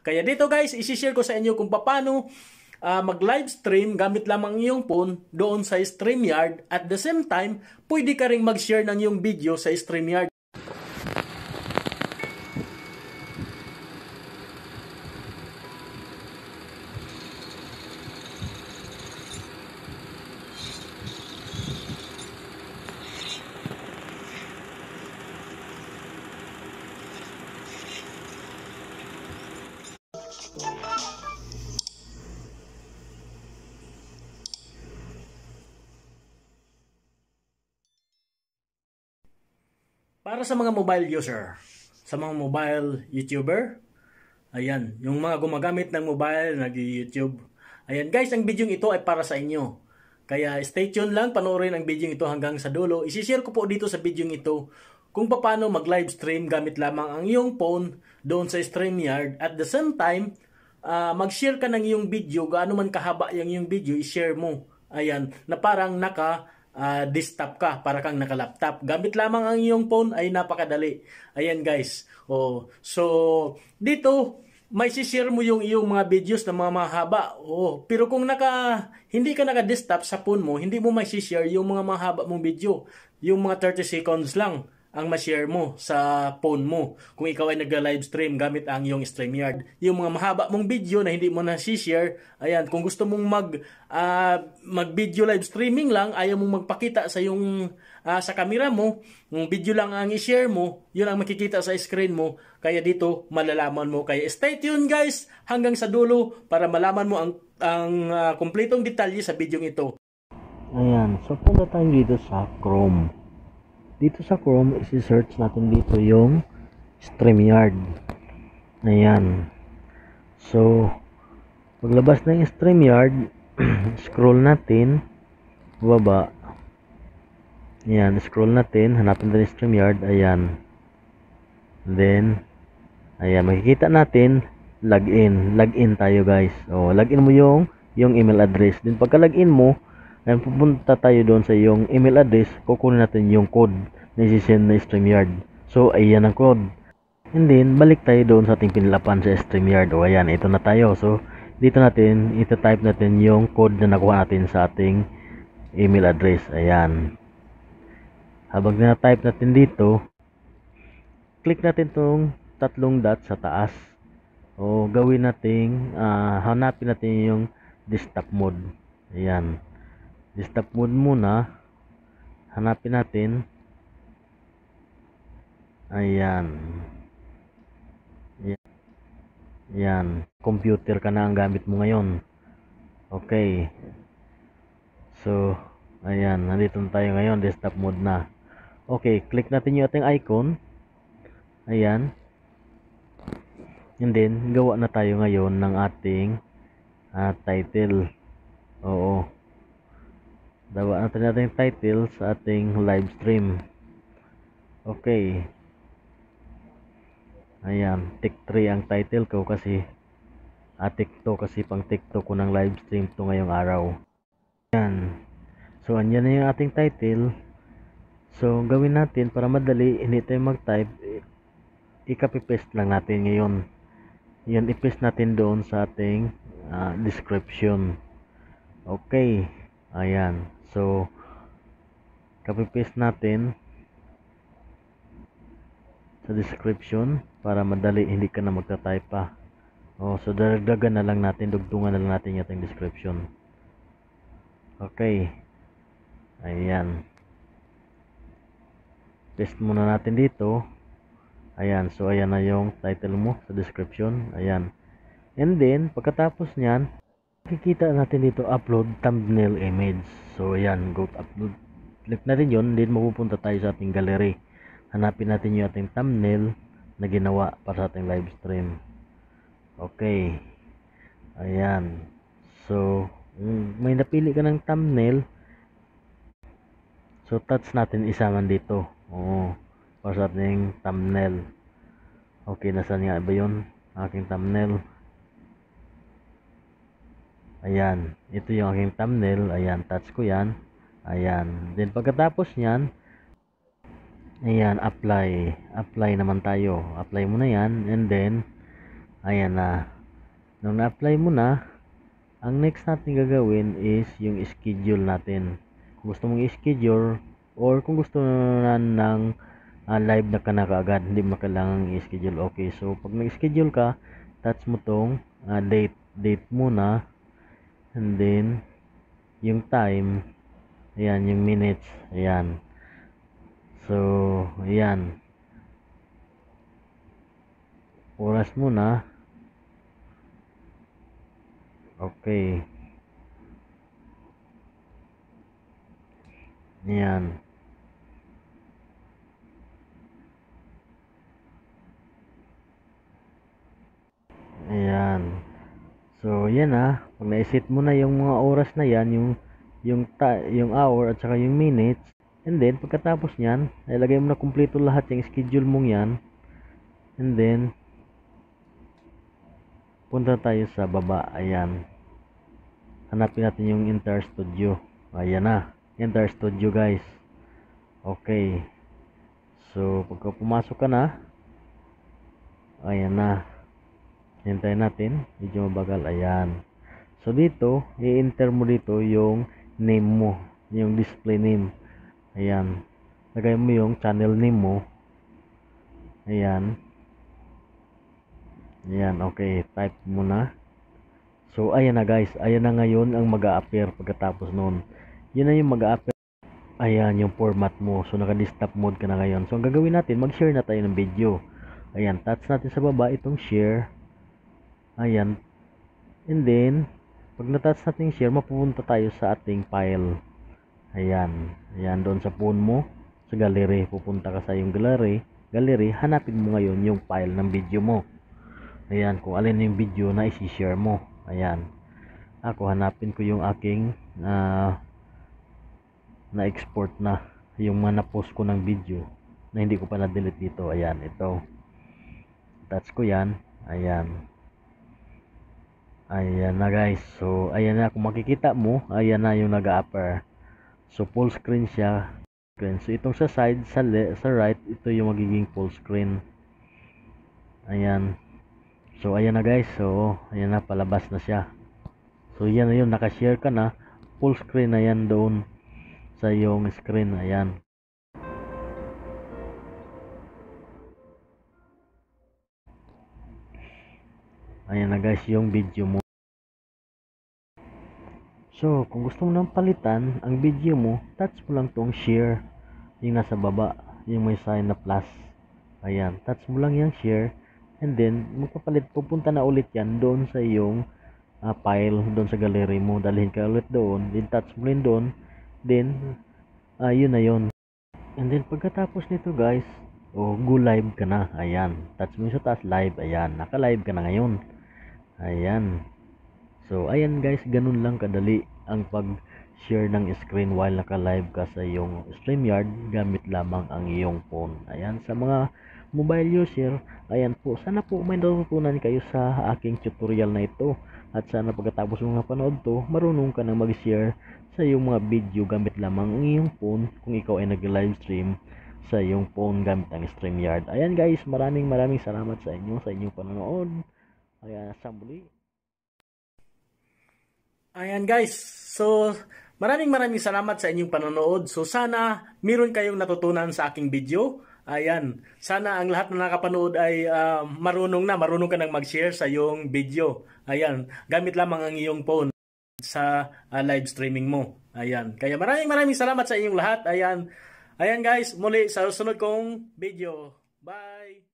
Kaya dito guys, isishare ko sa inyo kung paano uh, mag-live stream gamit lamang iyong phone doon sa StreamYard. At the same time, pwede ka ring mag-share ng iyong video sa StreamYard. Para sa mga mobile user, sa mga mobile YouTuber, ayan, yung mga gumagamit ng mobile, nag-YouTube, ayan guys, ang video ito ay para sa inyo. Kaya stay tuned lang, panoorin ang video ito hanggang sa dulo. Isishare ko po dito sa video ito kung paano mag-live stream gamit lamang ang iyong phone doon sa StreamYard. At the same time, uh, mag-share ka ng iyong video, gaano man kahaba yung iyong video, i-share mo. Ayan, na parang naka uh, desktop ka para kang naka-laptop. Gamit lamang ang iyong phone ay napakadali. Ayan guys. Oh, so dito may share mo yung iyong mga videos na mga mahaba. Oh, pero kung naka hindi ka naka-desktop sa phone mo, hindi mo may share yung mga mahaba mong video. Yung mga 30 seconds lang ang ma-share mo sa phone mo kung ikaw ay nagla-live stream gamit ang iyong StreamYard. Yung mga mahaba mong video na hindi mo na share, ayan, kung gusto mong mag uh, mag-video live streaming lang, ayaw mong magpakita sa iyong uh, ah, sa camera mo, yung video lang ang i-share mo, yun ang makikita sa screen mo. Kaya dito malalaman mo. Kaya stay tuned guys hanggang sa dulo para malaman mo ang ang uh, kumpletong detalye sa video ito. Ayan, so punta tayo dito sa Chrome dito sa Chrome isi-search natin dito yung StreamYard ayan so paglabas ng StreamYard scroll natin baba ayan scroll natin hanapin natin yung StreamYard ayan then ayan makikita natin login login tayo guys o oh, login mo yung yung email address din pagka login mo Then pupunta tayo doon sa yung email address, kukunin natin yung code na isi-send na StreamYard. So ayan ang code. And then balik tayo doon sa ating pinlapan sa StreamYard. O ayan, ito na tayo. So dito natin, ita-type natin yung code na nakuha natin sa ating email address. Ayan. Habang na-type natin dito, click natin tong tatlong dot sa taas. O gawin natin, uh, ah, hanapin natin yung desktop mode. Ayan desktop mode muna hanapin natin ayan ayan computer ka na ang gamit mo ngayon okay so ayan nandito na tayo ngayon desktop mode na okay click natin yung ating icon ayan and then gawa na tayo ngayon ng ating uh, title oo Dawaan natin natin title sa ating live stream. Okay. Ayan, tick 3 ang title ko kasi at ah, tiktok kasi pang TikTok ko ng live stream to ngayong araw. Ayan. So, andyan na yung ating title. So, gawin natin para madali, hindi tayo mag-type, i-copy-paste lang natin ngayon. Yan, i-paste natin doon sa ating uh, description. Okay. Ayan. So, copy-paste natin sa description para madali hindi ka na magta-type pa. Oh, so dagdagan na lang natin, dugtungan na lang natin yung ating description. Okay. Ayan. Paste muna natin dito. Ayan, so ayan na yung title mo sa description. Ayan. And then, pagkatapos niyan, Kikita natin dito upload thumbnail image. So ayan, go to upload. Click natin yon din mapupunta tayo sa ating gallery. Hanapin natin yung ating thumbnail na ginawa para sa ating live stream. Okay. Ayan. So, mm, may napili ka ng thumbnail. So, touch natin isaman dito. Oo. Para sa ating thumbnail. Okay, nasa nga ba yun? Aking thumbnail. Ayan, ito yung aking thumbnail. Ayan, touch ko yan. Ayan, then pagkatapos nyan, ayan, apply. Apply naman tayo. Apply mo na yan. And then, ayan na. Nung na-apply mo na, ang next natin gagawin is yung schedule natin. Kung gusto mong i-schedule or kung gusto na ng uh, live na ka na kaagad, hindi mo kailangan i-schedule. Okay, so pag nag-schedule ka, touch mo tong uh, date. Date muna and then yung time ayan yung minutes ayan so ayan oras muna okay ayan yan ah Pag na-set mo na yung mga oras na yan, yung yung ta, yung hour at saka yung minutes. And then pagkatapos niyan, ilagay mo na kumpleto lahat yung schedule mong yan. And then punta tayo sa baba. Ayan. Hanapin natin yung entire studio. Ayan na. Ah. Entire studio guys. Okay. So, pagka pumasok ka na, ayan na ah hintayin natin medyo mabagal ayan so dito i-enter mo dito yung name mo yung display name ayan lagay mo yung channel name mo ayan ayan okay type mo na so ayan na guys ayan na ngayon ang mag appear pagkatapos nun yun na yung mag appear ayan yung format mo so naka desktop mode ka na ngayon so ang gagawin natin mag share na tayo ng video ayan touch natin sa baba itong share Ayan. And then, pag natas natin share, mapupunta tayo sa ating file. Ayan. Ayan, doon sa phone mo, sa gallery. Pupunta ka sa yung gallery. Gallery, hanapin mo ngayon yung file ng video mo. Ayan, kung alin yung video na isi-share mo. Ayan. Ako, hanapin ko yung aking uh, na-export na yung mga na-post ko ng video na hindi ko pa na-delete dito. Ayan, ito. Touch ko yan. Ayan ayan na guys so ayan na kung makikita mo ayan na yung nag upper so full screen siya so itong sa side sa, le, sa right ito yung magiging full screen ayan so ayan na guys so ayan na palabas na siya so yan na yun nakashare ka na full screen na yan doon sa yung screen ayan ayan na guys yung video mo So, kung gusto mo nang palitan ang video mo, touch mo lang tong share yung nasa baba, yung may sign na plus. Ayan, touch mo lang yung share and then magpapalit pupunta na ulit yan doon sa iyong uh, file doon sa gallery mo. Dalhin ka ulit doon, then touch mo rin doon, then uh, yun na yun. And then pagkatapos nito guys, o oh, go live ka na. Ayan, touch mo sa taas live. Ayan, naka-live ka na ngayon. Ayan. So, ayan guys, ganun lang kadali ang pag-share ng screen while naka-live ka sa iyong StreamYard gamit lamang ang iyong phone. Ayan, sa mga mobile user, ayan po, sana po may natutunan kayo sa aking tutorial na ito. At sana pagkatapos mong panood to, marunong ka nang mag-share sa iyong mga video gamit lamang ang iyong phone kung ikaw ay nag-live stream sa iyong phone gamit ang StreamYard. Ayan guys, maraming maraming salamat sa inyo sa inyong panonood. Ayan, sa muli. Ayan guys, so maraming maraming salamat sa inyong panonood. So sana meron kayong natutunan sa aking video. Ayan, sana ang lahat na nakapanood ay uh, marunong na, marunong ka nang mag-share sa iyong video. Ayan, gamit lamang ang iyong phone sa uh, live streaming mo. Ayan, kaya maraming maraming salamat sa inyong lahat. Ayan, ayan guys, muli sa susunod kong video. Bye!